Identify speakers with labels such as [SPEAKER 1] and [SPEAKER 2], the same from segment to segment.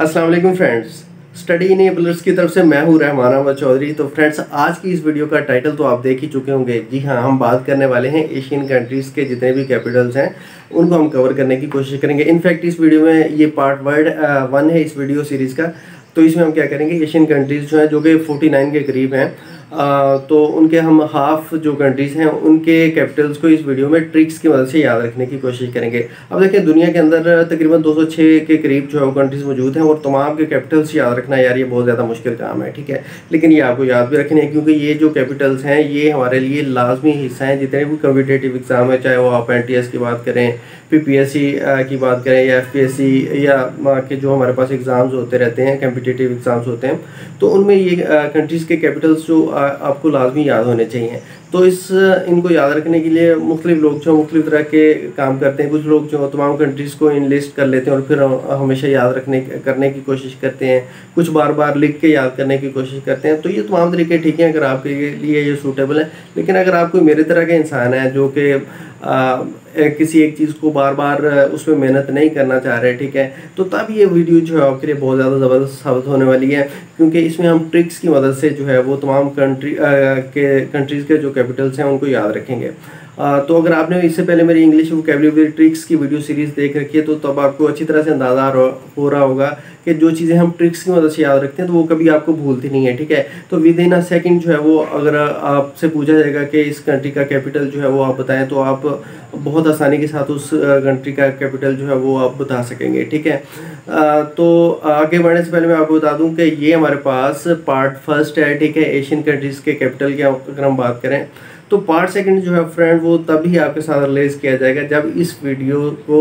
[SPEAKER 1] अस्सलाम वालेकुम friends study enablers की तरफ से मैं हूं रहमान अहमद चौधरी तो फ्रेंड्स आज की इस वीडियो का टाइटल तो आप देख ही चुके होंगे जी हाँ हम बात करने वाले हैं एशियन कंट्रीज़ के जितने भी कैपिटल्स हैं उनको हम कवर करने की कोशिश करेंगे इनफैक्ट इस वीडियो में ये पार्ट वर्ड वन है इस वीडियो सीरीज़ का तो इसमें हम क्या करेंगे एशियन कंट्रीज़ जो हैं जो कि फोर्टी के करीब हैं तो उनके हम हाफ जो कंट्रीज़ हैं उनके कैपिटल्स को इस वीडियो में ट्रिक्स की मदद से याद रखने की कोशिश करेंगे अब देखिए दुनिया के अंदर तकरीबन 206 के करीब जो है कंट्रीज़ मौजूद हैं और तमाम के कैपिटल्स याद रखना यार ये बहुत ज़्यादा मुश्किल काम है ठीक है लेकिन ये आपको याद भी रखने हैं क्योंकि ये जो कैपिटल्स हैं ये हमारे लिए लाजमी हिस्सा हैं जितने भी कम्पिटेटिव एग्ज़ाम है चाहे वो आप एन की बात करें पी की बात करें या एफ या के जो हमारे पास एग्ज़ाम्स होते रहते हैं कम्पिटेटिव एग्ज़ाम्स होते हैं तो उनमें ये कंट्रीज़ के कैपिटल्स जो आपको लाजमी याद होने चाहिए तो इस इनको याद रखने के लिए मुख्तलिफ लोग जो मुख्तु तरह के काम करते हैं कुछ लोग जो तमाम कंट्रीज़ को इन लिस्ट कर लेते हैं और फिर हमेशा याद रखने करने की कोशिश करते हैं कुछ बार बार लिख के याद करने की कोशिश करते हैं तो ये तमाम तरीके ठीक हैं अगर आपके लिए ये सूटेबल है लेकिन अगर आप कोई मेरे तरह के इंसान हैं जो कि आ, किसी एक चीज़ को बार बार उसमें मेहनत नहीं करना चाह रहे ठीक है तो तब ये वीडियो जो है आपके लिए बहुत ज़्यादा ज़बरदस्त साबित होने वाली है क्योंकि इसमें हम ट्रिक्स की मदद से जो है वो तमाम कंट्री आ, के कंट्रीज़ के जो कैपिटल्स हैं उनको याद रखेंगे तो अगर आपने इससे पहले मेरी इंग्लिश वोकेबलरी ट्रिक्स की वीडियो सीरीज़ देख रखी है तो तब आपको अच्छी तरह से अंदाज़ा हो रहा होगा कि जो चीज़ें हम ट्रिक्स की मदद से याद रखते हैं तो वो कभी आपको भूलती नहीं है ठीक है तो विद इन अ सेकेंड जो है वो अगर आपसे पूछा जाएगा कि इस कंट्री का कैपिटल जो है वो आप बताएं तो आप बहुत आसानी के साथ उस कंट्री का कैपिटल जो है वो आप बता सकेंगे ठीक है तो आगे बढ़ने से पहले मैं आपको बता दूँ कि ये हमारे पास पार्ट फर्स्ट है ठीक है एशियन कंट्रीज़ के कैपिटल की अगर हम बात करें तो पार्ट सेकंड जो है फ्रेंड वो तभी आपके साथ रिलीज किया जाएगा जब इस वीडियो को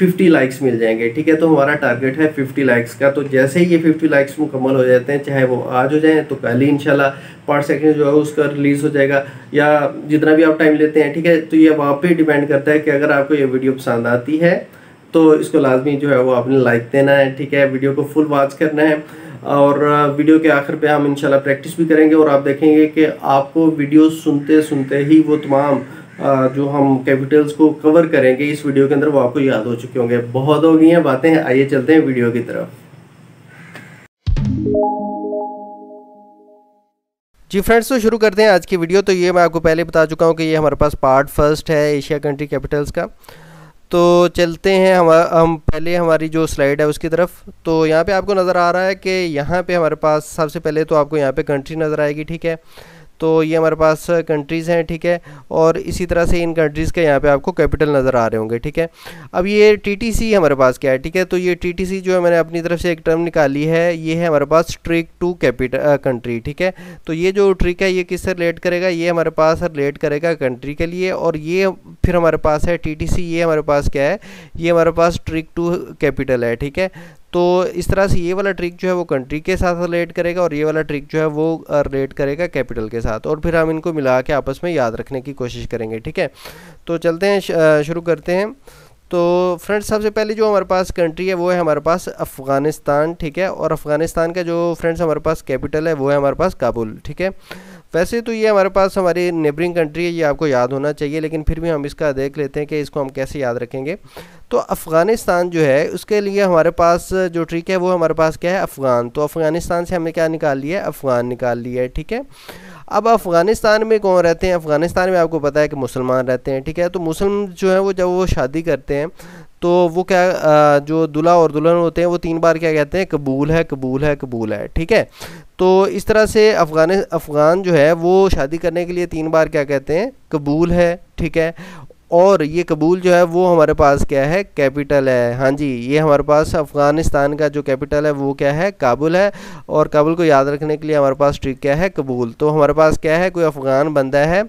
[SPEAKER 1] 50 लाइक्स मिल जाएंगे ठीक है तो हमारा टारगेट है 50 लाइक्स का तो जैसे ही ये 50 लाइक्स मुकम्मल हो जाते हैं चाहे वो आज हो जाए तो कल ही शाला पार्ट सेकंड जो है उसका रिलीज़ हो जाएगा या जितना भी आप टाइम लेते हैं ठीक है तो ये वहाँ पर डिपेंड करता है कि अगर आपको ये वीडियो पसंद आती है तो इसको लाजमी जो है वो आपने लाइक देना है ठीक है वीडियो को फुल वॉच करना है और वीडियो के आखिर पे हम इंशाल्लाह प्रैक्टिस भी करेंगे और आप देखेंगे कि आपको वीडियो सुनते सुनते ही वो तमाम जो हम कैपिटल्स को कवर करेंगे इस वीडियो के अंदर वो आपको याद हो चुके होंगे बहुत हो गई हैं बातें आइए चलते हैं वीडियो की तरफ जी फ्रेंड्स तो शुरू करते हैं आज की वीडियो तो ये मैं आपको पहले बता चुका हूँ कि ये हमारे पास पार्ट फर्स्ट है एशिया कंट्री कैपिटल्स का तो चलते हैं हम हम पहले हमारी जो स्लाइड है उसकी तरफ तो यहाँ पे आपको नज़र आ रहा है कि यहाँ पे हमारे पास सबसे पहले तो आपको यहाँ पे कंट्री नज़र आएगी ठीक है तो ये हमारे पास कंट्रीज़ हैं ठीक है और इसी तरह से इन कंट्रीज़ के यहाँ पे आपको कैपिटल नज़र आ रहे होंगे ठीक है अब ये टीटीसी हमारे पास क्या है ठीक है तो ये टीटीसी जो है मैंने अपनी तरफ से एक टर्म निकाली है ये है हमारे पास ट्रिक टू कैपिटल कंट्री ठीक है तो ये जो ट्रिक है ये किससे रिलेट करेगा ये हमारे पास रिलेट करेगा कंट्री के लिए और ये फिर हमारे पास है टी ये हमारे पास क्या है ये हमारे पास ट्रिक टू कैपिटल है ठीक है तो इस तरह से ये वाला ट्रिक जो है वो कंट्री के साथ रिलेट करेगा और ये वाला ट्रिक जो है वो रिलेट करेगा कैपिटल के साथ और फिर हम इनको मिला के आपस में याद रखने की कोशिश करेंगे ठीक है तो चलते हैं शुरू करते हैं तो फ्रेंड्स सबसे पहले जो हमारे पास कंट्री है वो है हमारे पास अफ़गानिस्तान ठीक है और अफ़गानिस्तान का जो फ्रेंड्स हमारे पास कैपिटल है वो है हमारे पास काबुल ठीक है वैसे तो ये हमारे पास हमारी नेबरिंग कंट्री है ये आपको याद होना चाहिए लेकिन फिर भी हम इसका देख लेते हैं कि इसको हम कैसे याद रखेंगे तो अफ़गानिस्तान जो है उसके लिए हमारे पास जो ट्रिक है वो हमारे पास क्या है अफ़गान तो अफ़गानिस्तान से हमने क्या निकाल लिया है अफ़गान निकाल लिया है ठीक है अब अफ़गानिस्तान में कौन रहते हैं अफ़गानिस्तान में आपको पता है कि मुसलमान रहते हैं ठीक है तो मुस्लिम जो है वो जब वो शादी करते हैं तो वो क्या जो दुल्हा और दुल्हन होते हैं वो तीन बार क्या कहते हैं कबूल है कबूल है कबूल है ठीक है तो इस तरह से अफ़गान अफ़गान जो है वो शादी करने के लिए तीन बार क्या कहते हैं कबूल है ठीक है और ये कबूल जो है वो हमारे पास क्या है कैपिटल है हाँ जी ये हमारे पास अफ़गानिस्तान का जो कैपिटल है वो क्या है काबुल है और काबुल को याद रखने के लिए हमारे पास ट्रिक क्या है कबूल तो हमारे पास क्या है कोई अफ़गान बंदा है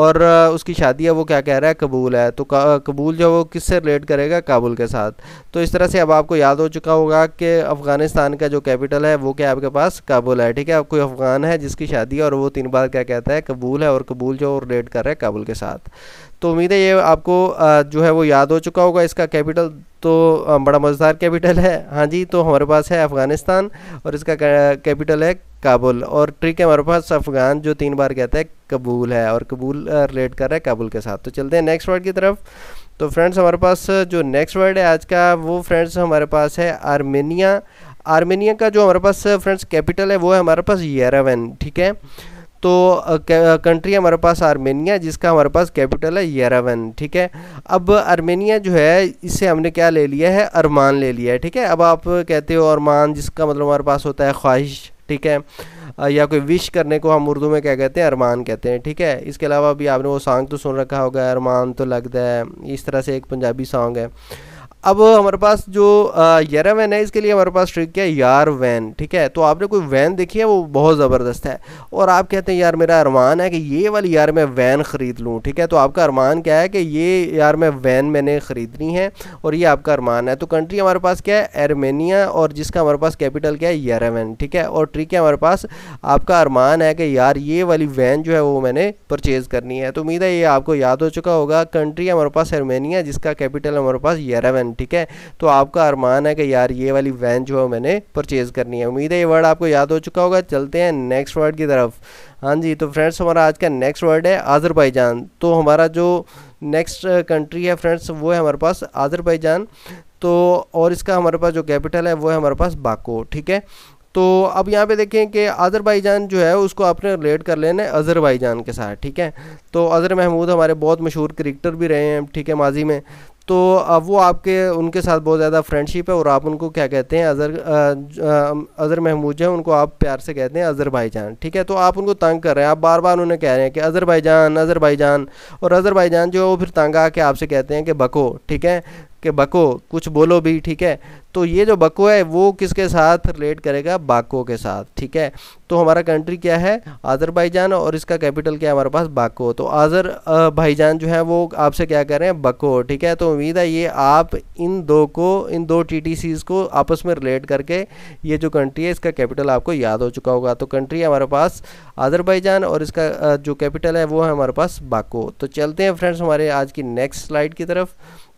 [SPEAKER 1] और उसकी शादी है वो क्या कह रहा है कबूल है तो कबूल जो है वो किससे रिलेट करेगा काबुल के साथ तो इस तरह से अब आपको याद हो चुका होगा कि अफ़गानिस्तान का जो कैपिटल है वो क्या आपके पास काबुल है ठीक है अब कोई अफ़गान है जिसकी शादी है और वो तीन बार क्या कहता है कबूल है और कबूल जो रिलेट कर रहा है काबुल के साथ तो उम्मीद है ये आपको जो है वो याद हो चुका होगा इसका कैपिटल तो बड़ा मज़ेदार कैपिटल है हाँ जी तो हमारे पास है अफ़गानिस्तान और इसका कैपिटल है काबुल और ट्रिक है हमारे पास अफ़गान जो तीन बार कहता है कबूल है और कबूल रिलेट कर रहा है काबुल के साथ तो चलते हैं नेक्स्ट वर्ड की तरफ तो फ्रेंड्स हमारे पास जो नेक्स्ट वर्ड है आज का वो फ्रेंड्स हमारे पास है आर्मेनिया आर्मेनिया का जो हमारे पास फ्रेंड्स कैपिटल है वो है हमारे पास येरावन ठीक है तो कंट्री हमारे पास आर्मेनिया जिसका हमारे पास कैपिटल है यरावन ठीक है अब आर्मेनिया जो है इससे हमने क्या ले लिया है अरमान ले लिया है ठीक है अब आप कहते हो अरमान जिसका मतलब हमारे पास होता है ख्वाहिश ठीक है या कोई विश करने को हम उर्दू में क्या कहते हैं अरमान कहते हैं ठीक है इसके अलावा अभी आपने वो सॉन्ग तो सुन रखा होगा अरमान तो लगता है इस तरह से एक पंजाबी सॉन्ग है अब हमारे पास जो यरा वैन है इसके लिए हमारे पास ट्रिक है यार वैन ठीक है तो आपने कोई वैन देखी है वो बहुत ज़बरदस्त है और आप कहते हैं यार मेरा अरमान है कि ये वाली यार मैं वैन ख़रीद लूँ ठीक है तो आपका अरमान क्या है कि ये यार मैं वैन मैंने ख़रीदनी है और ये आपका अरमान है तो कंट्री हमारे पास क्या है आर्मेनिया और जिसका हमारे पास कैपिटल क्या है यारावैन ठीक है और ट्रिक है हमारे पास आपका अरमान है कि यार ये वाली वैन जो है वो मैंने परचेज़ करनी है तो उम्मीद है ये आपको याद हो चुका होगा कंट्री हमारे पास आर्मेनिया जिसका कैपिटल हमारे पास यारावैन वैन ठीक है तो आपका अरमान है कि यार ये वाली वैन जो है मैंने परचेज़ करनी है उम्मीद है ये वर्ड आपको याद हो चुका होगा चलते हैं नेक्स्ट वर्ड की तरफ हाँ जी तो फ्रेंड्स हमारा आज का नेक्स्ट वर्ड है आज़रबाईजान तो हमारा जो नेक्स्ट कंट्री है फ्रेंड्स वो है हमारे पास आज़रबाईजान तो और इसका हमारे पास जो कैपिटल है वो है हमारे पास बाको ठीक है तो अब यहाँ पे देखें कि आज़रबाईजान जो है उसको आपने रिलेट कर लेना है अज़रबाईजान के साथ ठीक है तो अज़र महमूद हमारे बहुत मशहूर क्रिकेटर भी रहे हैं ठीक है माजी में तो अब वो आपके उनके साथ बहुत ज़्यादा फ्रेंडशिप है और आप उनको क्या कहते हैं अज़र अज़र महमूद हैं उनको आप प्यार से कहते हैं जान ठीक है तो आप उनको तंग कर रहे हैं आप बार बार उन्हें कह रहे हैं कि भाई जान और अज़रबैजान जो है वो फिर तंग आके आपसे कहते हैं कि बको ठीक है कि बको कुछ बोलो भी ठीक है तो ये जो बको है वो किसके साथ रिलेट करेगा बाको के साथ ठीक है तो हमारा कंट्री क्या है आज़रबाईजान और इसका कैपिटल क्या है हमारे पास बाको तो आज़र भाईजान जो है वो आपसे क्या कर रहे हैं बको ठीक है तो उम्मीद है ये आप इन दो को इन दो टी को आपस में रिलेट करके ये जो कंट्री है इसका कैपिटल आपको याद हो चुका होगा तो कंट्री है हमारे पास आज़रबाईजान और इसका जो कैपिटल है वो है हमारे पास बाको तो चलते हैं फ्रेंड्स हमारे आज की नेक्स्ट स्लाइड की तरफ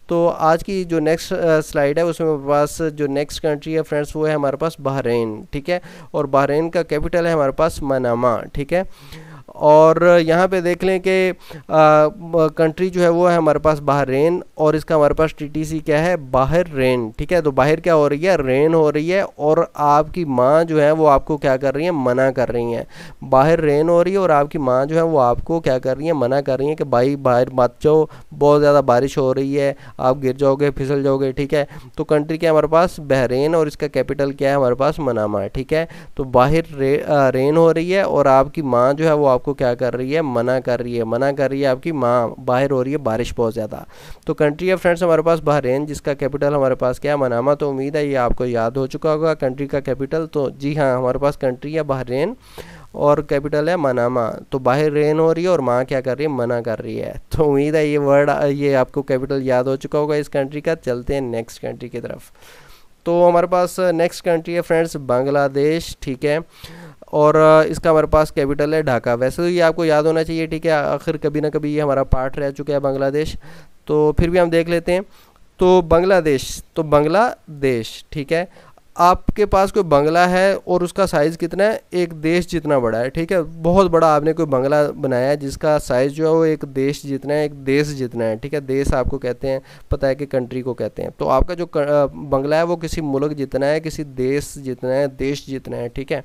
[SPEAKER 1] तो आज की जो नेक्स्ट स्लाइड uh, है उसमें हमारे पास जो नेक्स्ट कंट्री है फ्रेंड्स वो है हमारे पास बहरेन ठीक है और बहरेन का कैपिटल है हमारे पास मनामा ठीक है और यहाँ पे देख लें कि कंट्री जो है वो है हमारे पास बाहरेन और इसका हमारे पास टीटीसी क्या है बाहर रेन ठीक है तो बाहर क्या हो रही है रेन हो रही है और आपकी माँ जो है वो आपको क्या कर रही है मना कर रही है बाहर रेन हो रही है और आपकी माँ जो है वो आपको क्या कर रही है मना कर रही है कि भाई बाहर मत जाओ बहुत ज़्यादा बारिश हो रही है आप गिर जाओगे फिसल जाओगे ठीक है तो कंट्री क्या हमारे पास बहरेन और इसका कैपिटल क्या है हमारे पास मनामा ठीक है तो बाहर रे, रेन हो रही है और आपकी माँ जो है वो आपको आपको क्या कर रही है मना कर रही है मना कर रही है आपकी माँ बाहर हो रही है बारिश बहुत ज़्यादा तो कंट्री है फ्रेंड्स हमारे पास बहरेन जिसका कैपिटल हमारे पास क्या है मनामा तो उम्मीद है ये आपको याद हो चुका होगा कंट्री का कैपिटल तो जी हाँ हमारे पास कंट्री है बहरेन और कैपिटल है मनामा तो बाहर रेन हो रही है और माँ क्या कर रही है मना कर रही है तो उम्मीद है ये वर्ड ये आपको कैपिटल याद हो चुका होगा इस कंट्री का चलते हैं नेक्स्ट कंट्री की तरफ तो हमारे पास नेक्स्ट कंट्री है फ्रेंड्स बांग्लादेश ठीक है और इसका हमारे पास कैपिटल है ढाका वैसे तो ये आपको याद होना चाहिए ठीक है आखिर कभी ना कभी ये हमारा पार्ट रह चुका है बांग्लादेश तो फिर भी हम देख लेते हैं तो बांग्लादेश तो बांग्लादेश ठीक है आपके पास कोई बंगला है और उसका साइज़ कितना है एक देश जितना बड़ा है ठीक है बहुत बड़ा आपने कोई बंगला बनाया है जिसका साइज़ जो है वो एक देश जितना है एक देश जितना है ठीक है देश आपको कहते हैं पता है कि कंट्री को कहते हैं तो आपका जो बंगला है वो किसी मुल्क जितना है किसी देश जितना है देश जितना है ठीक है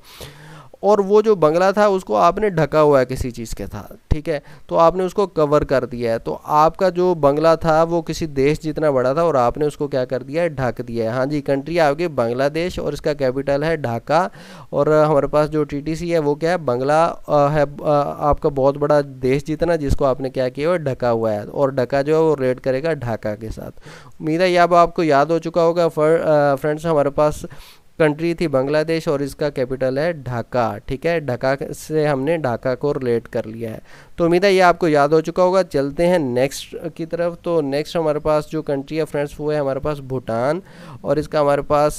[SPEAKER 1] और वो जो बंगला था उसको आपने ढका हुआ है किसी चीज़ के था ठीक है तो आपने उसको कवर कर दिया है तो आपका जो बंगला था वो किसी देश जितना बड़ा था और आपने उसको क्या कर दिया है ढक दिया है हाँ जी कंट्री आपकी बांग्लादेश और इसका कैपिटल है ढाका और हमारे पास जो टी है वो क्या है बंगला है आपका बहुत बड़ा देश जितना जिसको आपने क्या किया हुआ ढका हुआ है और ढका जो है वो रेड करेगा ढाका के साथ उम्मीद है अब आपको याद हो चुका होगा फ्रेंड्स हमारे पास कंट्री थी बांग्लादेश और इसका कैपिटल है ढाका ठीक है ढाका से हमने ढाका को रिलेट कर लिया है तो उम्मीद है ये आपको याद हो चुका होगा चलते हैं नेक्स्ट की तरफ तो नेक्स्ट हमारे पास जो कंट्री है फ्रेंड्स वो है हमारे पास भूटान और इसका हमारे पास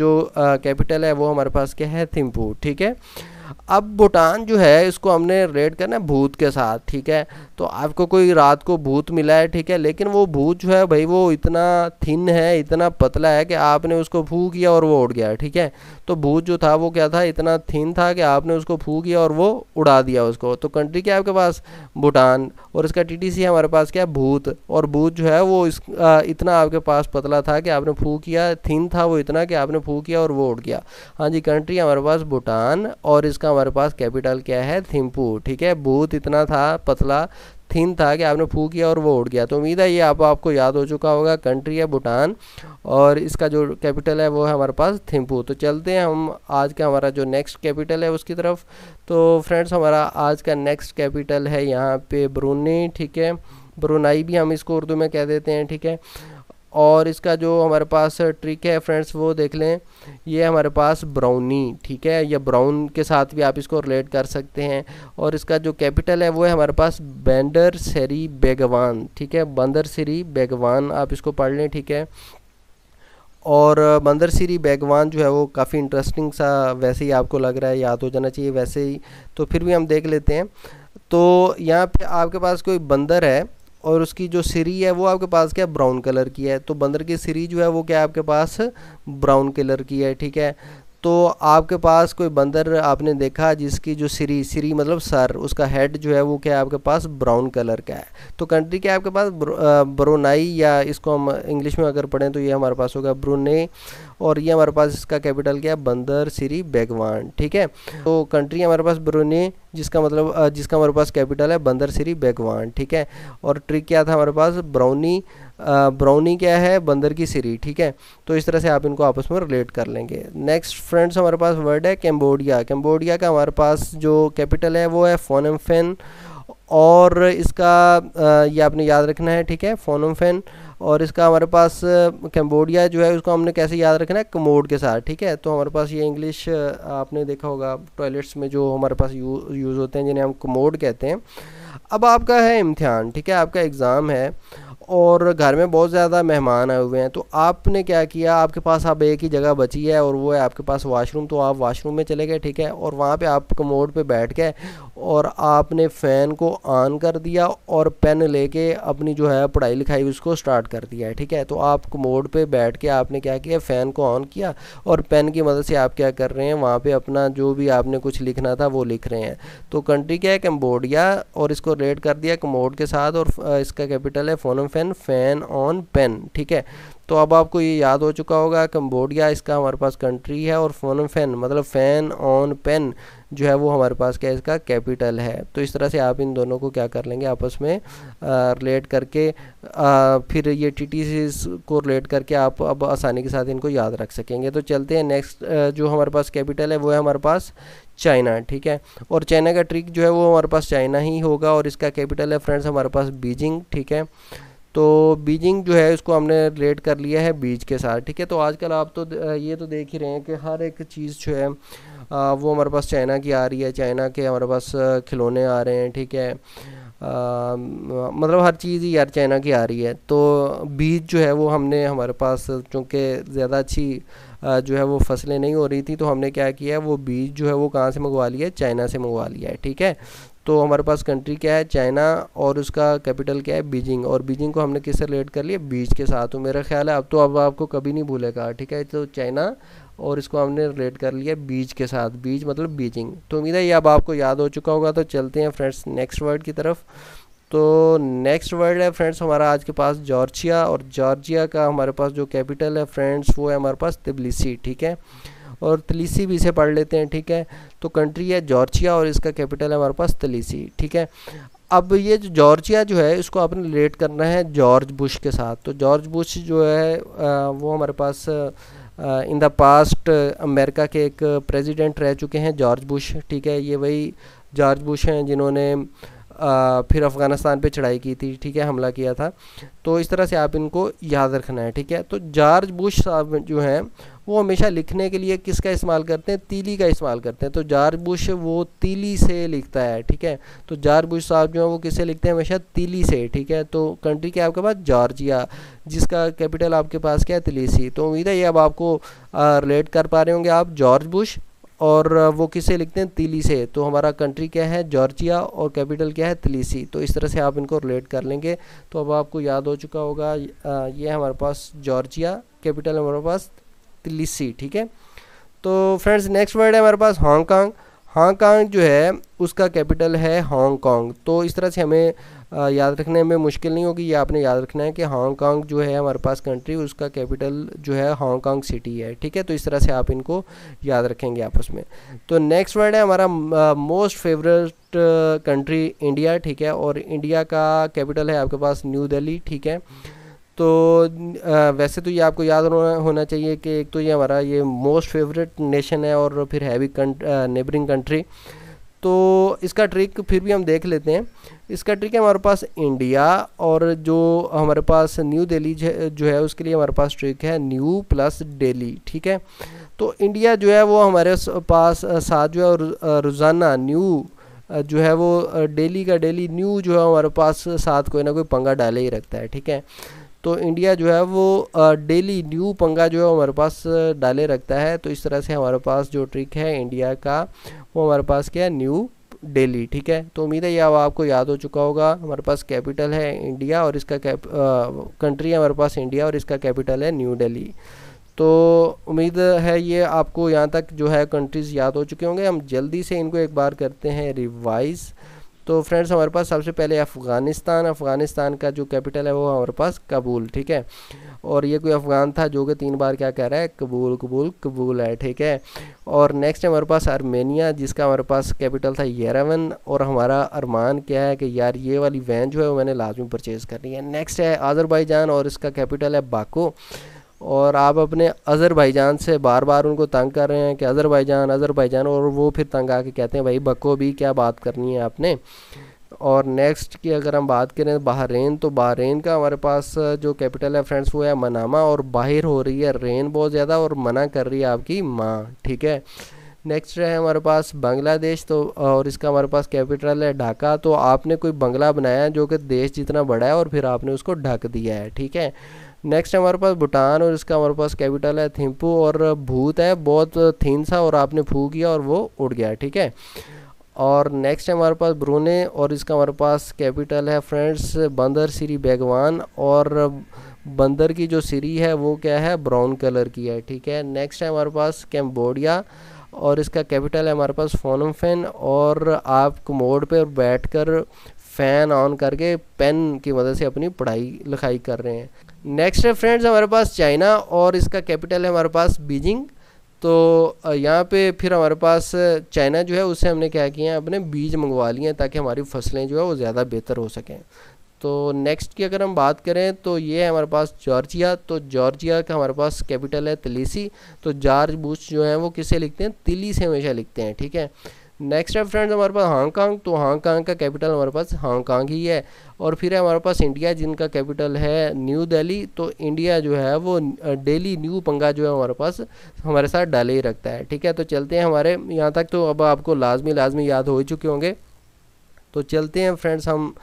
[SPEAKER 1] जो कैपिटल है वो हमारे पास क्या है थिम्पू ठीक है अब भूटान जो है इसको हमने रेड करना है भूत के साथ ठीक है तो आपको कोई रात को भूत मिला है ठीक है लेकिन वो भूत जो है भाई वो इतना थिन है इतना पतला है कि आपने उसको भू किया और वो उड़ गया ठीक है तो भूत जो था वो क्या था इतना थीन था कि आपने उसको फूक किया और वो उड़ा दिया उसको तो कंट्री क्या आपके पास भूटान और इसका टी सी हमारे पास क्या भूत और भूत जो है वो इस आ, इतना आपके पास पतला था कि आपने फूक किया थीन था वो इतना कि आपने फूक किया और वो उड़ गया हाँ जी कंट्री हमारे पास भूटान और इसका हमारे पास कैपिटल क्या है थिम्पू ठीक है भूत इतना था पतला थीन था कि आपने फू किया और वो उड़ गया तो उम्मीद है ये आप आपको याद हो चुका होगा कंट्री है भूटान और इसका जो कैपिटल है वो है हमारे पास थिम्पू तो चलते हैं हम आज का हमारा जो नेक्स्ट कैपिटल है उसकी तरफ तो फ्रेंड्स हमारा आज का नेक्स्ट कैपिटल है यहाँ पे ब्रूनी ठीक है ब्रुनाई भी हम इसको उर्दू में कह देते हैं ठीक है और इसका जो हमारे पास ट्रिक है फ्रेंड्स वो देख लें ये हमारे पास ब्राउनी ठीक है या ब्राउन के साथ भी आप इसको रिलेट कर सकते हैं और इसका जो कैपिटल है वो है हमारे पास बेंडर सरी बेगवान ठीक है बंदर सरी बेगवान आप इसको पढ़ लें ठीक है और बंदर सीरी बैगवान जो है वो काफ़ी इंटरेस्टिंग सा वैसे ही आपको लग रहा है याद हो जाना चाहिए वैसे ही तो फिर भी हम देख लेते हैं तो यहाँ पे आपके पास कोई बंदर है और उसकी जो सीरी है वो आपके पास क्या ब्राउन कलर की है तो बंदर की सीरी जो है वो क्या आपके पास ब्राउन कलर की है ठीक है तो आपके पास कोई बंदर आपने देखा जिसकी जो सिरी सिरी मतलब सर उसका हेड जो है वो क्या है आपके पास ब्राउन कलर का है तो कंट्री क्या आपके पास ब्रोनाई या इसको हम इंग्लिश में अगर पढ़ें तो ये हमारे पास होगा ब्रुने और ये हमारे पास इसका कैपिटल क्या है बंदर सिरी बेगवान ठीक है तो कंट्री हमारे पास ब्रुने जिसका मतलब जिसका हमारे पास कैपिटल है बंदर सिरी बेगवान ठीक है और ट्रिक क्या था हमारे पास ब्राउनी ब्राउनी क्या है बंदर की सीरी ठीक है तो इस तरह से आप इनको आपस में रिलेट कर लेंगे नेक्स्ट फ्रेंड्स हमारे पास वर्ड है कैम्बोडिया कैम्बोडिया का हमारे पास जो कैपिटल है वो है फोनमफेन और इसका ये आपने याद रखना है ठीक है फोनमफेन और इसका हमारे पास कैम्बोडिया जो है उसको हमने कैसे याद रखना है कमोड के साथ ठीक है तो हमारे पास ये इंग्लिश आपने देखा होगा टॉयलेट्स में जो हमारे पास यू, यूज़ होते हैं जिन्हें हम कमोड कहते हैं अब आपका है इम्तहान ठीक है आपका एग्ज़ाम है और घर में बहुत ज़्यादा मेहमान आए हुए हैं तो आपने क्या किया आपके पास अब एक ही जगह बची है और वो है आपके पास वाशरूम तो आप वाशरूम में चले गए ठीक है और वहाँ पे आप कमोड पे बैठ गए और आपने फ़ैन को ऑन कर दिया और पेन लेके अपनी जो है पढ़ाई लिखाई उसको स्टार्ट कर दिया है ठीक है तो आप कमोड पर बैठ के आपने क्या किया फ़ैन को ऑन किया और पेन की मदद से आप क्या कर रहे हैं वहाँ पर अपना जो भी आपने कुछ लिखना था वो लिख रहे हैं तो कंट्री क्या है कम्बोडिया और इसको रेड कर दिया कमोड के साथ और इसका कैपिटल है Phnom Penh fan on pen ठीक है तो अब आपको ये याद हो चुका होगा कम्बोडिया इसका हमारे पास कंट्री है और फोन फैन मतलब फ़ैन ऑन पेन जो है वो हमारे पास क्या इसका कैपिटल है तो इस तरह से आप इन दोनों को क्या कर लेंगे आपस में रिलेट करके आ, फिर ये टी टी को रिलेट करके आप अब आसानी के साथ इनको याद रख सकेंगे तो चलते हैं नेक्स्ट जो हमारे पास कैपिटल है वो है हमारे पास चाइना ठीक है और चाइना का ट्रिक जो है वो हमारे पास चाइना ही होगा और इसका कैपिटल है फ्रेंड्स हमारे पास बीजिंग ठीक है तो बीजिंग जो है इसको हमने रिलेट कर लिया है बीज के साथ ठीक है तो आजकल आप तो ये तो देख ही रहे हैं कि हर एक चीज़ जो है वो हमारे पास चाइना की आ रही है चाइना के हमारे पास खिलौने आ रहे हैं ठीक है आ, मतलब हर चीज़ ही यार चाइना की आ रही है तो बीज जो है वो हमने हमारे पास चूँकि ज़्यादा अच्छी जो है वो फसलें नहीं हो रही थी तो हमने क्या किया है वो बीज जो है वो कहाँ से मंगवा लिया है चाइना से मंगवा लिया है ठीक है तो हमारे पास कंट्री क्या है चाइना और उसका कैपिटल क्या है बीजिंग और बीजिंग को हमने किससे रिलेट कर लिया बीज के साथ तो मेरा ख्याल है अब तो अब आपको कभी नहीं भूलेगा ठीक है तो चाइना और इसको हमने रिलेट कर लिया बीज के साथ बीज मतलब बीजिंग तो उम्मीद है ये अब आपको याद हो चुका होगा तो चलते हैं फ्रेंड्स नेक्स्ट वर्ड की तरफ तो नेक्स्ट वर्ड है फ्रेंड्स हमारा आज के पास जॉर्जिया और जॉर्जिया का हमारे पास जो कैपिटल है फ्रेंड्स वो है हमारे पास तिबलीसी ठीक है और तलीसी भी इसे पढ़ लेते हैं ठीक है तो कंट्री है जॉर्जिया और इसका कैपिटल है हमारे पास तलीसी ठीक है अब ये जो जॉर्जिया जो है इसको आपने रिलेट करना है जॉर्ज बुश के साथ तो जॉर्ज बुश जो है वो हमारे पास इन द पास्ट अमेरिका के एक प्रेसिडेंट रह चुके हैं जॉर्ज बुश ठीक है ये वही जॉर्ज बुश हैं जिन्होंने फिर अफ़गानिस्तान पे चढ़ाई की थी ठीक है हमला किया था तो इस तरह से आप इनको याद रखना है ठीक है तो जॉर्ज बुश साहब जो हैं वो हमेशा लिखने के लिए किसका इस्तेमाल करते हैं तीली का इस्तेमाल करते हैं तो जॉर्ज बुश वो तीली से लिखता है ठीक है तो जॉर्ज बुश साहब जो है वो किससे लिखते हैं हमेशा तीली से ठीक है तो कंट्री क्या आपके पास जॉर्जिया जिसका कैपिटल आपके पास क्या है तिलीसी तो उम्मीद है ये अब आपको रिलेट कर पा रहे होंगे आप जॉर्ज बुश और वो किसे लिखते हैं तिली से तो हमारा कंट्री क्या है जॉर्जिया और कैपिटल क्या है तिलीसी तो इस तरह से आप इनको रिलेट कर लेंगे तो अब आपको याद हो चुका होगा ये हमारे पास जॉर्जिया कैपिटल हमारे पास तिलीसी ठीक है तो फ्रेंड्स नेक्स्ट वर्ड है हमारे पास हांगकॉन्ग हांगकॉन्ग जो है उसका कैपिटल है हांगकॉन्ग तो इस तरह से हमें याद रखने में मुश्किल नहीं होगी ये आपने याद रखना है कि हांगकॉन्ग जो है हमारे पास कंट्री उसका कैपिटल जो है हांगकांग सिटी है ठीक है तो इस तरह से आप इनको याद रखेंगे आपस में तो नेक्स्ट वर्ड है हमारा मोस्ट फेवरेट कंट्री इंडिया ठीक है और इंडिया का कैपिटल है आपके पास न्यू दिल्ली ठीक है तो वैसे तो ये आपको याद होना होना चाहिए कि एक तो ये हमारा ये मोस्ट फेवरेट नेशन है और फिर है भी नेबरिंग कंट्री तो इसका ट्रिक फिर भी हम देख लेते हैं इसका ट्रिक है हमारे पास इंडिया और जो हमारे पास न्यू दिल्ली जो है उसके लिए हमारे पास ट्रिक है न्यू प्लस डेली ठीक है तो इंडिया जो है वो हमारे पास साथ जो है रोज़ाना न्यू जो है वो डेली का डेली न्यू जो है हमारे पास साथ कोई ना कोई पंगा डाले ही रखता है ठीक है तो इंडिया जो है वो डेली न्यू पंगा जो है हमारे पास डाले रखता है तो इस तरह से हमारे पास जो ट्रिक है इंडिया का वो हमारे पास क्या है न्यू डेली ठीक है तो उम्मीद है यह अब आपको याद हो चुका होगा हमारे पास कैपिटल है इंडिया और इसका कैप कंट्री है हमारे पास इंडिया और इसका कैपिटल है न्यू डेली तो उम्मीद है ये आपको यहाँ तक जो है कंट्रीज़ याद हो चुके होंगे हम जल्दी से इनको एक बार करते हैं रिवाइज़ तो फ्रेंड्स हमारे पास सबसे पहले अफ़गानिस्तान अफ़गानिस्तान का जो कैपिटल है वो हमारे पास कबूल ठीक है और ये कोई अफ़गान था जो कि तीन बार क्या कह रहा है कबूल कबूल कबूल है ठीक है और नेक्स्ट हमारे पास आर्मेनिया जिसका हमारे पास कैपिटल था येरेवन और हमारा अरमान क्या है कि यार ये वाली वैन जो है वो मैंने लाजमी परचेज़ करनी है नेक्स्ट है आज़रबाईजान और इसका कैपिटल है बाको और आप अपने भाईजान से बार बार उनको तंग कर रहे हैं कि अज़रबैजान भाईजान और वो फिर तंग आके कहते हैं भाई बको भी क्या बात करनी है आपने और नेक्स्ट की अगर हम बात करें बहरीन तो बहरीन का हमारे पास जो कैपिटल है फ्रेंड्स वो है मनामा और बाहर हो रही है रेन बहुत ज़्यादा और मना कर रही है आपकी माँ ठीक है नेक्स्ट है हमारे पास बांग्लादेश तो और इसका हमारे पास कैपिटल है ढाका तो आपने कोई बंगला बनाया जो कि देश जितना बड़ा है और फिर आपने उसको ढक दिया है ठीक है नेक्स्ट हमारे पास भूटान और इसका हमारे पास कैपिटल है थिम्पू और भूत है बहुत थीन सा और आपने फू किया और वो उड़ गया ठीक है और नेक्स्ट है हमारे पास ब्रूने और इसका हमारे पास कैपिटल है फ्रेंड्स बंदर सीरी बैगवान और बंदर की जो सीरी है वो क्या है ब्राउन कलर की है ठीक है नेक्स्ट है हमारे पास कैम्बोडिया और इसका कैपिटल है हमारे पास फोनम फैन और आप मोड पर बैठ कर फ़ैन ऑन करके पेन की मदद से अपनी पढ़ाई लिखाई कर रहे हैं नेक्स्ट है फ्रेंड्स हमारे पास चाइना और इसका कैपिटल है हमारे पास बीजिंग तो यहाँ पे फिर हमारे पास चाइना जो है उससे हमने क्या किया है अपने बीज मंगवा लिए हैं ताकि हमारी फसलें जो है वो ज़्यादा बेहतर हो सकें तो नेक्स्ट की अगर हम बात करें तो ये है हमारे पास जॉर्जिया तो जॉर्जिया का हमारे पास कैपिटल है तिलीसी तो जार्ज बूश जो है वो किसे लिखते हैं तिली से हमेशा लिखते हैं ठीक है नेक्स्ट है फ्रेंड्स हमारे पास हांगकांग तो हांगकांग का कैपिटल हमारे पास हांगकांग ही है और फिर है हमारे पास इंडिया जिनका कैपिटल है न्यू दिल्ली तो इंडिया जो है वो डेली न्यू पंगा जो है हमारे पास हमारे साथ डाले ही रखता है ठीक है तो चलते हैं हमारे यहाँ तक तो अब आपको लाजमी लाजमी याद हो ही चुके होंगे तो चलते हैं फ्रेंड्स हम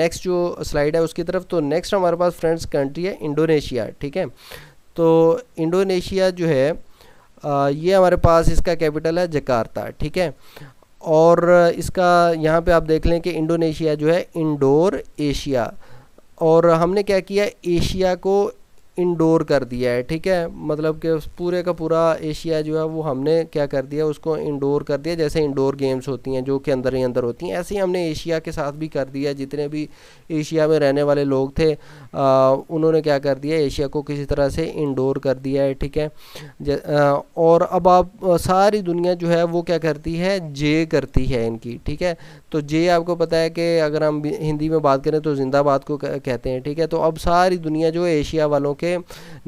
[SPEAKER 1] नेक्स्ट जो स्लाइड है उसकी तरफ तो नेक्स्ट हमारे पास फ्रेंड्स कंट्री है इंडोनेशिया ठीक है तो इंडोनेशिया जो है ये हमारे पास इसका कैपिटल है जकार्ता ठीक है और इसका यहाँ पे आप देख लें कि इंडोनेशिया जो है इंडोर एशिया और हमने क्या किया एशिया को इंडोर कर दिया है ठीक है मतलब कि पूरे का पूरा एशिया जो है वो हमने क्या कर दिया उसको इंडोर कर दिया जैसे इंडोर गेम्स होती हैं जो कि अंदर ही अंदर होती हैं ऐसे ही हमने एशिया के साथ भी कर दिया जितने भी एशिया में रहने वाले लोग थे आ, उन्होंने क्या कर दिया एशिया को किसी तरह से इंडोर कर दिया है ठीक है आ, और अब आप सारी दुनिया जो है वो क्या करती है जे करती है इनकी ठीक है तो जे आपको पता है कि अगर हम हिंदी में बात करें तो जिंदाबाद को कहते हैं ठीक है तो अब सारी दुनिया जो एशिया वालों के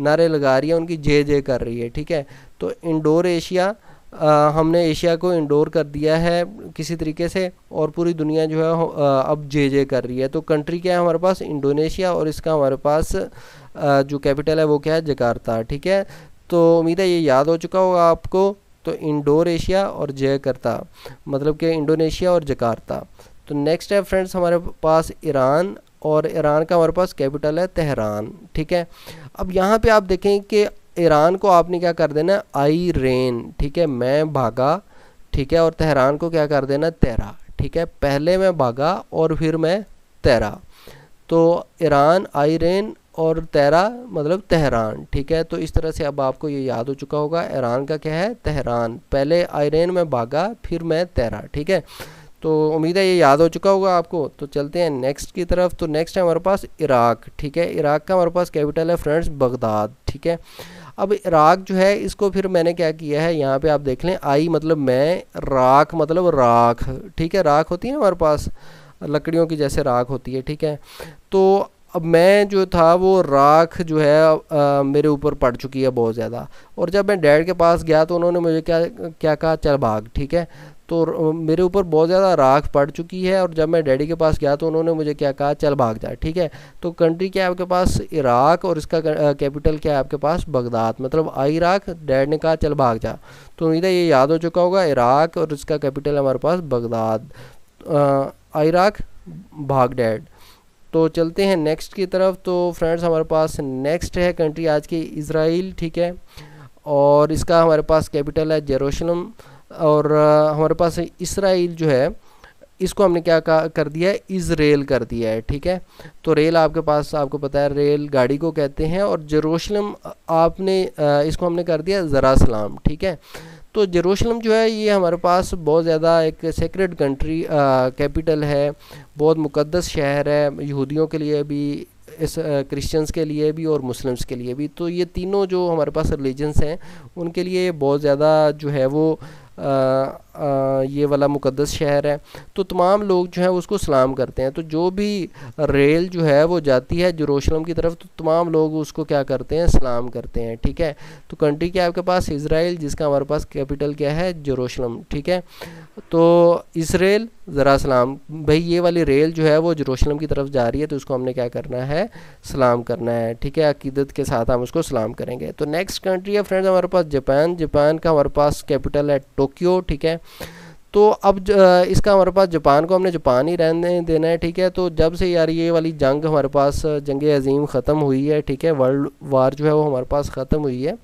[SPEAKER 1] नारे लगा रही है उनकी जे जे कर रही है ठीक है तो इंडोर एशिया आ, हमने एशिया को इंडोर कर दिया है किसी तरीके से और पूरी दुनिया जो है आ, अब जे जे कर रही है तो कंट्री क्या है हमारे पास इंडोनेशिया और इसका हमारे पास आ, जो कैपिटल है वो क्या है जकार्ता ठीक है तो उम्मीद है ये याद हो चुका होगा आपको तो इंडोर एशिया और जयकर्ता मतलब कि इंडोनेशिया और जकार्ता तो नेक्स्ट है फ्रेंड्स हमारे पास ईरान और ईरान का हमारे पास कैपिटल है तेहरान ठीक है अब यहाँ पे आप देखें कि ईरान को आपने क्या कर देना आई रेन ठीक है मैं भागा ठीक है और तेहरान को क्या कर देना तेरा ठीक है पहले मैं भागा और फिर मैं तेरा तो ईरान आई रेन और तेरा मतलब तेहरान ठीक है तो इस तरह से अब आपको ये याद हो चुका होगा ईरान का क्या है तेहरान पहले आयरन में भागा फिर मैं तैरा ठीक है तो उम्मीद है ये याद हो चुका होगा आपको तो चलते हैं नेक्स्ट की तरफ तो नेक्स्ट है हमारे पास इराक ठीक है इराक का हमारे पास कैपिटल है फ्रेंड्स बगदाद ठीक है अब इराक जो है इसको फिर मैंने क्या किया है यहाँ पे आप देख लें आई मतलब मैं राख मतलब राख ठीक है राख होती है हमारे पास लकड़ियों की जैसे राख होती है ठीक है तो अब मैं जो था वो राख जो है आ, मेरे ऊपर पड़ चुकी है बहुत ज़्यादा और जब मैं डैड के पास गया तो उन्होंने मुझे क्या क्या कहा चल भाग ठीक है तो मेरे ऊपर बहुत ज़्यादा राख पड़ चुकी है और जब मैं डैडी के पास गया तो उन्होंने मुझे क्या कहा चल भाग जा ठीक है तो कंट्री क्या है आपके पास इराक और इसका कैपिटल क्या है आपके पास बगदाद मतलब आई राख डैड ने कहा चल भाग जा तो उम्मीद है ये याद हो चुका होगा इराक और इसका कैपिटल हमारे पास बगदाद आई राख भाग डैड तो चलते हैं नेक्स्ट की तरफ तो फ्रेंड्स हमारे पास नेक्स्ट है कंट्री आज की इसराइल ठीक है और इसका हमारे पास कैपिटल है जेरोशलम और हमारे पास इसराइल जो है इसको हमने क्या कर दिया है इसराइल कर दिया है ठीक है तो रेल आपके पास आपको पता है रेल गाड़ी को कहते हैं और जेरोशलम आपने इसको हमने कर दिया ज़रा सलाम ठीक है तो जेरूशलम जो है ये हमारे पास बहुत ज़्यादा एक सेक्रेट कंट्री कैपिटल है बहुत मुकदस शहर है यहूदियों के लिए भी इस क्रिश्चियंस के लिए भी और मुस्लिम्स के लिए भी तो ये तीनों जो हमारे पास रिलीजन्स हैं उनके लिए बहुत ज़्यादा जो है वो आ, ये वाला मुकदस शहर है तो तमाम लोग जो हैं उसको सलाम करते हैं तो जो भी रेल जो है वो जाती है जरूशलम की तरफ तो तमाम लोग उसको क्या करते हैं सलाम करते हैं ठीक है तो कंट्री क्या आपके पास इसराइल जिसका हमारे पास कैपिटल क्या है जरूशलम ठीक है तो इसराइल ज़रा सलाम भाई ये वाली रेल जो है वो जरूशलम की तरफ जा रही है तो उसको हमने क्या करना है सलाम करना है ठीक है अकीदत के साथ हम उसको सलाम करेंगे तो नेक्स्ट कंट्री है फ्रेंड्स हमारे पास जापान जापान का हमारे पास कैपिटल है टोक्यो ठीक है तो अब इसका हमारे पास जापान को हमने जापान ही रहने देना है ठीक है तो जब से यार ये वाली जंग हमारे पास जंग अजीम ख़त्म हुई है ठीक है वर्ल्ड वार जो है वो हमारे पास ख़त्म हुई है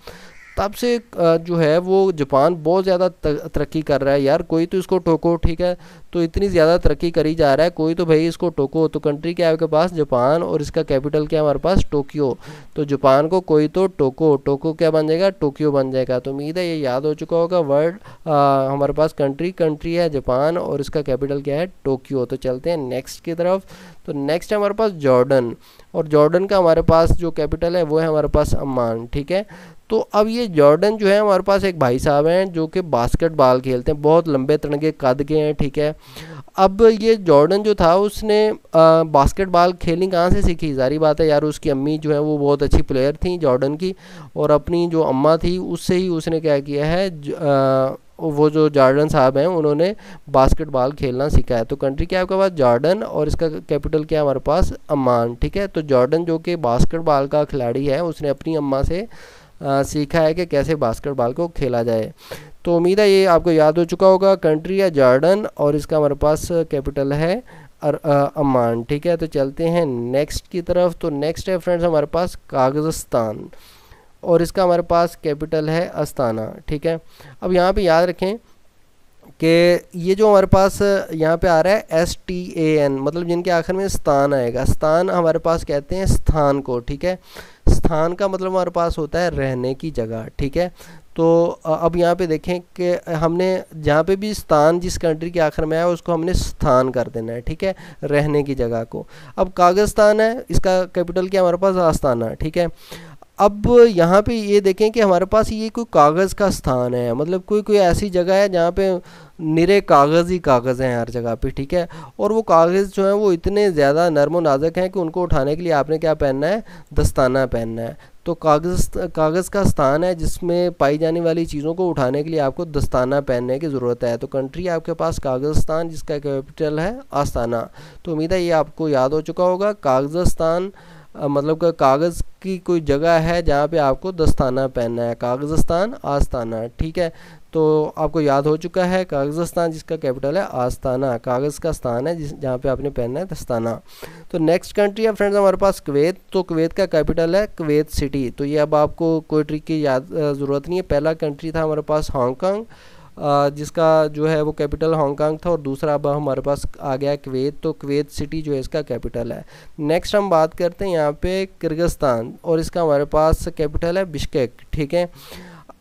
[SPEAKER 1] तब से जो है वो जापान बहुत ज़्यादा तरक्की कर रहा है यार कोई तो इसको टोको ठीक है तो इतनी ज़्यादा तरक्की करी जा रहा है कोई तो भाई इसको टोको तो कंट्री क्या आपके पास जापान और इसका कैपिटल क्या है हमारे पास टोक्यो तो जापान को कोई तो टोको टोको क्या बन जाएगा टोक्यो बन जाएगा तो उम्मीद है ये याद हो चुका होगा वर्ल्ड हमारे पास कंट्री कंट्री है जापान और इसका कैपिटल क्या है टोक्यो तो चलते हैं नेक्स्ट की तरफ तो नेक्स्ट है हमारे पास जॉर्डन और जॉर्डन का हमारे पास जो कैपिटल है वो है हमारे पास अम्मान ठीक है तो अब ये जॉर्डन जो है हमारे पास एक भाई साहब हैं जो कि बास्केटबॉल खेलते हैं बहुत लंबे तिरंगे कद के हैं ठीक है अब ये जॉर्डन जो था उसने बास्केटबॉल खेलनी कहाँ से सीखी जारी बात है यार उसकी अम्मी जो है वो बहुत अच्छी प्लेयर थी जॉर्डन की और अपनी जो अम्मा थी उससे ही उसने क्या किया है ज, आ, वो जो जॉर्डन साहब हैं उन्होंने बास्केटबॉल खेलना सीखा है तो कंट्री क्या आपके पास जॉर्डन और इसका कैपिटल क्या हमारे पास अम्मान ठीक है तो जॉर्डन जो कि बास्केटबॉल का खिलाड़ी है उसने अपनी अम्मा से सीखा है कि कैसे बास्केटबॉल को खेला जाए तो उम्मीद है ये आपको याद हो चुका होगा कंट्री है जॉर्डन और इसका हमारे पास कैपिटल है और अमान ठीक है तो चलते हैं नेक्स्ट की तरफ तो नेक्स्ट है फ्रेंड्स हमारे पास कागजस्तान और इसका हमारे पास कैपिटल है अस्ताना ठीक है अब यहाँ पे याद रखें कि ये जो हमारे पास यहाँ पे आ रहा है एस टी ए एन मतलब जिनके आखिर में स्थान आएगा स्थान हमारे पास कहते हैं स्थान को ठीक है स्थान का मतलब हमारे पास होता है रहने की जगह ठीक है तो अब यहाँ पे देखें कि हमने जहाँ पे भी स्थान जिस कंट्री के आखिर में आया उसको हमने स्थान कर देना है ठीक है रहने की जगह को अब कागजस्तान है इसका कैपिटल क्या हमारे पास आस्थाना ठीक है अब यहाँ पे ये देखें कि हमारे पास ये कोई कागज़ का स्थान है मतलब कोई कोई ऐसी जगह है जहाँ पे निरे कागज़ ही कागज़ हैं हर जगह पे ठीक है और वो कागज़ जो हैं वो इतने ज़्यादा नरम नाजुक हैं कि उनको उठाने के लिए आपने क्या पहनना है दस्ताना पहनना है तो कागज़ कागज़ का स्थान है जिसमें पाई जाने वाली चीज़ों को उठाने के लिए आपको दस्ताना पहनने की ज़रूरत है तो कंट्री आपके पास कागज़स्तान जिसका कैपिटल है आस्ताना तो उम्मीद है ये आपको याद हो चुका होगा कागज़स्तान मतलब का कागज़ की कोई जगह है जहाँ पे आपको दस्ताना पहनना है कागजस्तान आस्ताना ठीक है तो आपको याद हो चुका है कागजस्तान जिसका कैपिटल है आस्ताना कागज़ का स्थान है जिस जहाँ पे आपने पहनना है दस्ताना तो नेक्स्ट कंट्री है फ्रेंड्स हमारे पास कुवैत तो कुवैत का कैपिटल है कुवैत सिटी तो ये अब आपको कोई ट्रिक की याद ज़रूरत नहीं है पहला कंट्री था हमारे पास हांगकॉन्ग जिसका जो है वो कैपिटल हांगकांग था और दूसरा अब हमारे पास आ गया क्वेत तो क्वेत सिटी जो है इसका कैपिटल है नेक्स्ट हम बात करते हैं यहाँ पे किर्गिस्तान और इसका हमारे पास कैपिटल है बिश्केक ठीक है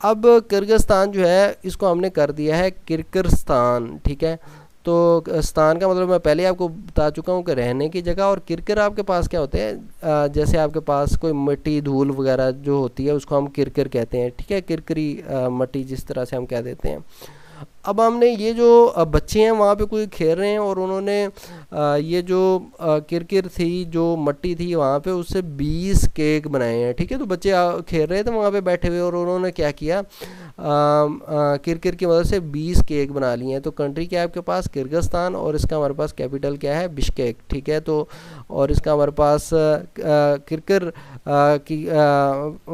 [SPEAKER 1] अब किर्गिस्तान जो है इसको हमने कर दिया है किर्गिस्तान ठीक है तो स्थान का मतलब मैं पहले आपको बता चुका हूँ कि रहने की जगह और किरकिर आपके पास क्या होते हैं जैसे आपके पास कोई मिट्टी धूल वगैरह जो होती है उसको हम किरकिर कहते हैं ठीक है किरकिरी मट्टी जिस तरह से हम कह देते हैं अब हमने ये जो बच्चे हैं वहाँ पे कोई खेल रहे हैं और उन्होंने ये जो किरकिर थी जो मट्टी थी वहाँ पे उससे 20 केक बनाए हैं ठीक है तो बच्चे खेल रहे थे वहाँ पे बैठे हुए और उन्होंने क्या किया किरकिर की मदद से 20 केक बना लिए हैं तो कंट्री क्या है आपके पास किर्गिस्तान और इसका हमारे पास कैपिटल क्या है बिश्केक ठीक है तो और इसका हमारे पास किरकिर की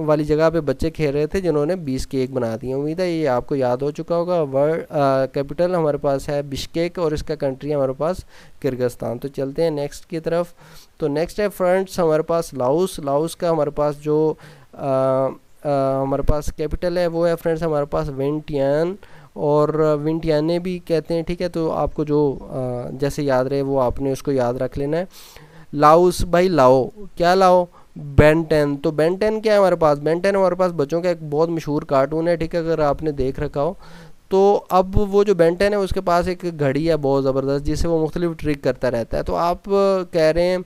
[SPEAKER 1] वाली जगह पर बच्चे खेल रहे थे जिन्होंने बीस केक बना दिए उम्मीद है ये आपको याद हो चुका होगा वर्ल्ड कैपिटल हमारे पास है बिश्केक और इसका कंट्री हमारे पास किर्गिस्तान तो चलते हैं नेक्स्ट की तरफ तो नेक्स्ट है फ्रंट्स हमारे पास लाउस लाउस का हमारे पास जो हमारे पास कैपिटल है वो है फ्रेंड्स हमारे पास वेंटियान और विंटियाने भी कहते हैं ठीक है तो आपको जो आ, जैसे याद रहे वो आपने उसको याद रख लेना है लाउस भाई लाओ क्या लाओ बेंटेन तो बेंटेन क्या है हमारे पास बेंटेन हमारे पास बच्चों का एक बहुत मशहूर कार्टून है ठीक है अगर आपने देख रखा हो तो अब वो जो बेंटन है उसके पास एक घड़ी है बहुत ज़बरदस्त जिससे वो मुख्तलिफ ट्रिक करता रहता है तो आप कह रहे हैं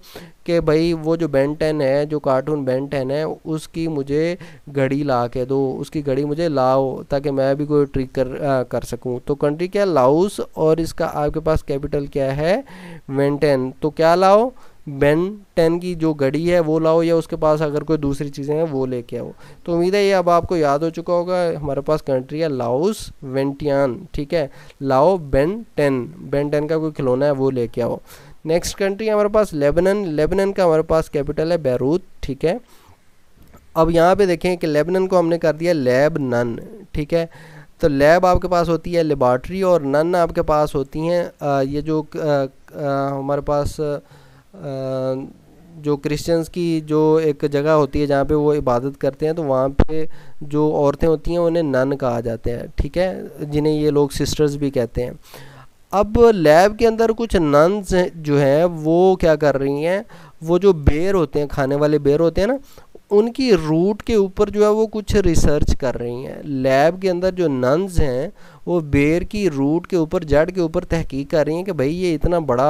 [SPEAKER 1] कि भाई वो जो बेंटन है जो कार्टून बेंटन है उसकी मुझे घड़ी ला के दो उसकी घड़ी मुझे लाओ ताकि मैं भी कोई ट्रिक कर आ, कर सकूँ तो कंट्री क्या लाउस और इसका आपके पास कैपिटल क्या है वेंटन तो क्या लाओ बेन टेन की जो घड़ी है वो लाओ या उसके पास अगर कोई दूसरी चीज़ें हैं वो लेके आओ तो उम्मीद है ये अब आपको याद हो चुका होगा हमारे पास कंट्री है लाओस वेंटियान ठीक है लाओ बेन टेन बेन टेन का कोई खिलौना है वो लेके आओ नेक्स्ट कंट्री हमारे पास लेबनन लेबनन का हमारे पास कैपिटल है बैरूत ठीक है अब यहाँ पे देखें कि लेबनन को हमने कर दिया लेब नन ठीक है तो लैब आपके पास होती है लेबार्ट्री और नन आपके पास होती हैं ये जो हमारे पास आ, जो क्रिश्चियंस की जो एक जगह होती है जहाँ पे वो इबादत करते हैं तो वहाँ पे जो औरतें होती हैं उन्हें नन कहा जाते हैं ठीक है जिन्हें ये लोग सिस्टर्स भी कहते हैं अब लैब के अंदर कुछ नन्स जो हैं वो क्या कर रही हैं वो जो बेर होते हैं खाने वाले बेर होते हैं ना उनकी रूट के ऊपर जो है वो कुछ रिसर्च कर रही हैं लैब के अंदर जो नन्स हैं वो बेर की रूट के ऊपर जड़ के ऊपर तहकीक कर रही हैं कि भाई ये इतना बड़ा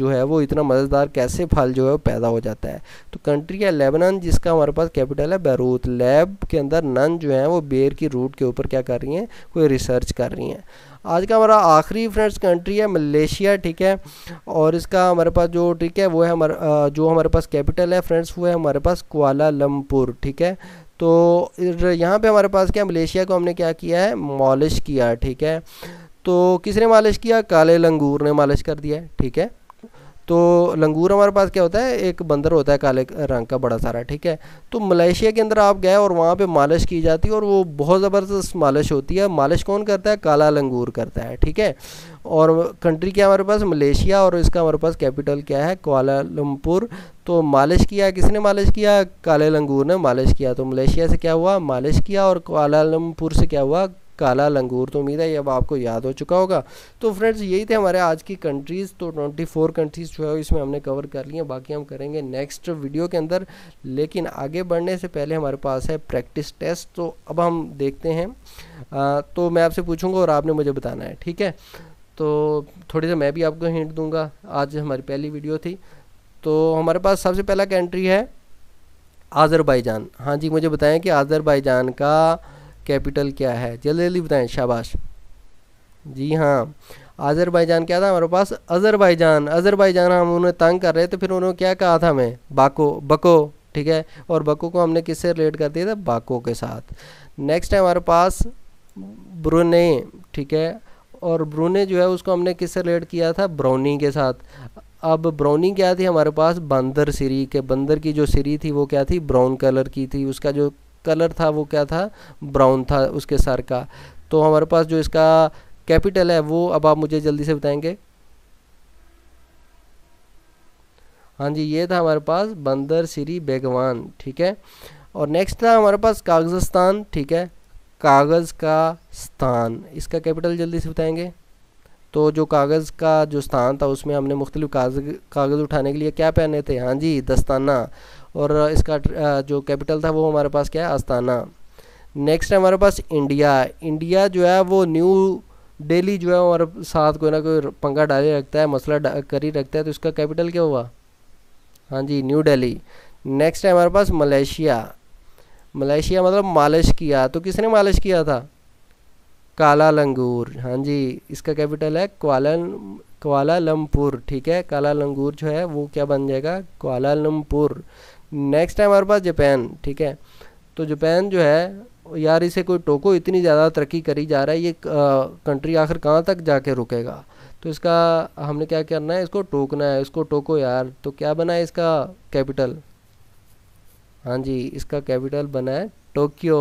[SPEAKER 1] जो है वो इतना मज़ेदार कैसे फल जो है वो पैदा हो जाता है तो कंट्री है लेबनान जिसका हमारे पास कैपिटल है बैरूत लैब के अंदर नन जो हैं वो बेर की रूट के ऊपर क्या कर रही हैं कोई रिसर्च कर रही हैं आज का हमारा आखिरी फ्रेंड्स कंट्री है मलेशिया ठीक है और इसका हमारे पास जो ठीक है वो है हमारा जो हमारे पास कैपिटल है फ्रेंड्स वो है हमारे पास कुआला लमपुर ठीक है तो यहाँ पे हमारे पास क्या मलेशिया को हमने क्या किया है मॉलिश किया ठीक है तो किसने मालिश किया काले लंगूर ने मालिश कर दिया ठीक है तो लंगूर हमारे पास क्या होता है एक बंदर होता है काले रंग का बड़ा सारा ठीक है तो मलेशिया के अंदर आप गए और वहाँ पे मालिश की जाती है और वो बहुत ज़बरदस्त मालिश होती है मालिश कौन करता है काला लंगूर करता है ठीक है और कंट्री क्या हमारे पास मलेशिया और इसका हमारे पास कैपिटल क्या है कोलालमपुर तो मालिश किया किसने मालिश किया काले लंगूर ने मालिश किया तो मलेशिया से क्या हुआ मालिश किया और कोलालमपुर से क्या हुआ काला लंगूर तो उम्मीद है ये अब आपको याद हो चुका होगा तो फ्रेंड्स यही थे हमारे आज की कंट्रीज़ तो ट्वेंटी फोर कंट्रीज़ जो है इसमें हमने कवर कर लिए हैं बाकी हम करेंगे नेक्स्ट वीडियो के अंदर लेकिन आगे बढ़ने से पहले हमारे पास है प्रैक्टिस टेस्ट तो अब हम देखते हैं आ, तो मैं आपसे पूछूंगा और आपने मुझे बताना है ठीक है तो थोड़ी सा मैं भी आपको हिंट दूँगा आज हमारी पहली वीडियो थी तो हमारे पास सबसे पहला कंट्री है आज़रबाईजान हाँ जी मुझे बताएं कि आज़रबाईजान का कैपिटल क्या है जल्दी जल्दी बताएं शाबाश जी हाँ आज़रबाईजान क्या था हमारे पास अजरबैजान अजरबैजान हम उन्हें तंग कर रहे थे फिर उन्होंने क्या कहा था हमें बाको बको ठीक है और बको को हमने किससे रिलेट कर दिया था बाको के साथ नेक्स्ट है हमारे पास ब्रुने ठीक है और ब्रूने जो है उसको हमने किससे रिलेट किया था ब्राउनी के साथ अब ब्राउनी क्या थी हमारे पास बंदर सीरी के बंदर की जो सीरी थी वो क्या थी ब्राउन कलर की थी उसका जो कलर था वो क्या था ब्राउन था उसके सर का तो हमारे पास जो इसका कैपिटल है वो अब आप मुझे जल्दी से बताएंगे हाँ जी ये था हमारे पास बंदर श्री बेगवान ठीक है और नेक्स्ट था हमारे पास कागजस्तान ठीक है कागज़ का स्थान इसका कैपिटल जल्दी से बताएंगे तो जो कागज़ का जो स्थान था उसमें हमने मुख्तलिफ कागज़ कागज़ उठाने के लिए क्या पहने थे हाँ जी दस्ताना और इसका जो कैपिटल था वो हमारे पास क्या है अस्ताना नेक्स्ट है हमारे पास इंडिया इंडिया जो है वो न्यू डेली जो है हमारे साथ कोई ना कोई पंगा डाले रखता है मसला कर ही रखता है तो इसका कैपिटल क्या हुआ हाँ जी न्यू डेली नेक्स्ट है हमारे पास मलेशिया मलेशिया मतलब मालिश किया तो किसने मालिश किया था काला लंगूर हाँ जी इसका कैपिटल है क्वालन क्वालालमपुर ठीक है काला लंगूर जो है वो क्या बन जाएगा क्वालालमपुर नेक्स्ट है हमारे पास जापान ठीक है तो जापान जो है यार इसे कोई टोको इतनी ज़्यादा तरक्की करी जा रहा है ये कंट्री आखिर कहाँ तक जाके रुकेगा तो इसका हमने क्या करना है इसको टोकना है इसको टोको यार तो क्या बना है इसका कैपिटल हाँ जी इसका कैपिटल बना है टोक्यो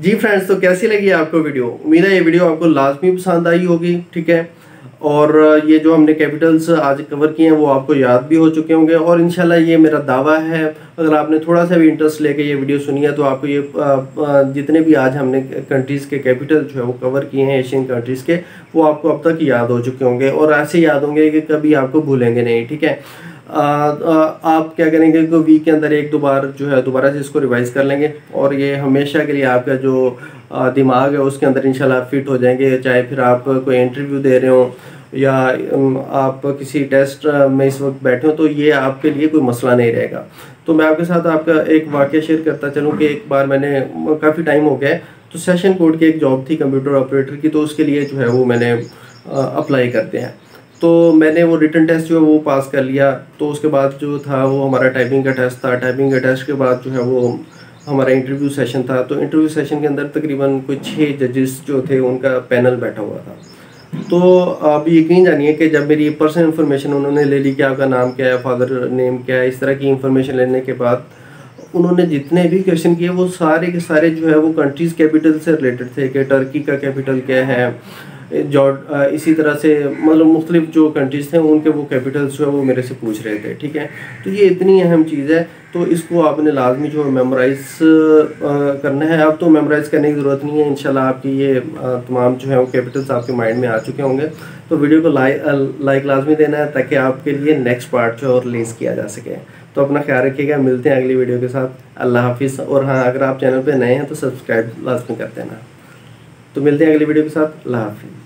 [SPEAKER 1] जी फ्रेंड्स तो कैसी लगी आपको वीडियो उम्मीद है ये वीडियो आपको लाजमी पसंद आई होगी ठीक है और ये जो हमने कैपिटल्स आज कवर किए हैं वो आपको याद भी हो चुके होंगे और इनशाला ये मेरा दावा है अगर आपने थोड़ा सा भी इंटरेस्ट लेके ये वीडियो सुनी है तो आपको ये जितने भी आज हमने कंट्रीज़ के कैपिटल जो है वो कवर किए हैं एशियन कंट्रीज़ के वो आपको अब तक याद हो चुके होंगे और ऐसे याद होंगे कि कभी आपको भूलेंगे नहीं ठीक है आ, आप क्या करेंगे कि वीक के अंदर एक दो बार जो है दोबारा से इसको रिवाइज़ कर लेंगे और ये हमेशा के लिए आपका जो दिमाग है उसके अंदर इंशाल्लाह फिट हो जाएंगे चाहे फिर आप कोई इंटरव्यू दे रहे हो या आप किसी टेस्ट में इस वक्त बैठे हो तो ये आपके लिए कोई मसला नहीं रहेगा तो मैं आपके साथ आपका एक वाक्य शेयर करता चलूँ कि एक बार मैंने काफ़ी टाइम हो गया है तो सेशन कोड की एक जॉब थी कंप्यूटर ऑपरेटर की तो उसके लिए जो है वो मैंने अप्लाई करते हैं तो मैंने वो रिटर्न टेस्ट जो है वो पास कर लिया तो उसके बाद जो था वो हमारा टाइपिंग का टेस्ट था टाइपिंग का टेस्ट के बाद जो है वो हमारा इंटरव्यू सेशन था तो इंटरव्यू सेशन के अंदर तकरीबन कोई छः जजेस जो थे उनका पैनल बैठा हुआ था तो आप यकीन जानिए कि जब मेरी पर्सनल इन्फॉर्मेशन उन्होंने ले ली कि आपका नाम क्या है फादर नेम क्या है इस तरह की इन्फॉर्मेशन लेने के बाद उन्होंने जितने भी क्वेश्चन किए वो सारे के सारे जो है वो कंट्रीज़ कैपिटल से रिलेटेड थे कि टर्की का कैपिटल क्या है जॉर्ड इसी तरह से मतलब मुख्तलिफ जो कंट्रीज़ थे उनके वो कैपिटल्स जो है वो मेरे से पूछ रहे थे ठीक है तो ये इतनी अहम चीज़ है तो इसको आपने लाजमी जो है मेमोराइज करना है अब तो मेमोराइज करने की ज़रूरत नहीं है शाला आपकी ये तमाम जो है वो कैपिटल्स आपके माइंड में आ चुके होंगे तो वीडियो को लाइक लाइक लाजमी देना है ताकि आपके लिए नेक्स्ट पार्ट जो है और रिलीज़ किया जा सके तो अपना ख्याल रखिएगा मिलते हैं अगली वीडियो के साथ अल्लाह हाफिज़ और हाँ अगर आप चैनल पर नए हैं तो सब्सक्राइब लाजमी कर देना तो मिलते हैं अगली वीडियो के साथ अल्लाह हाफिज़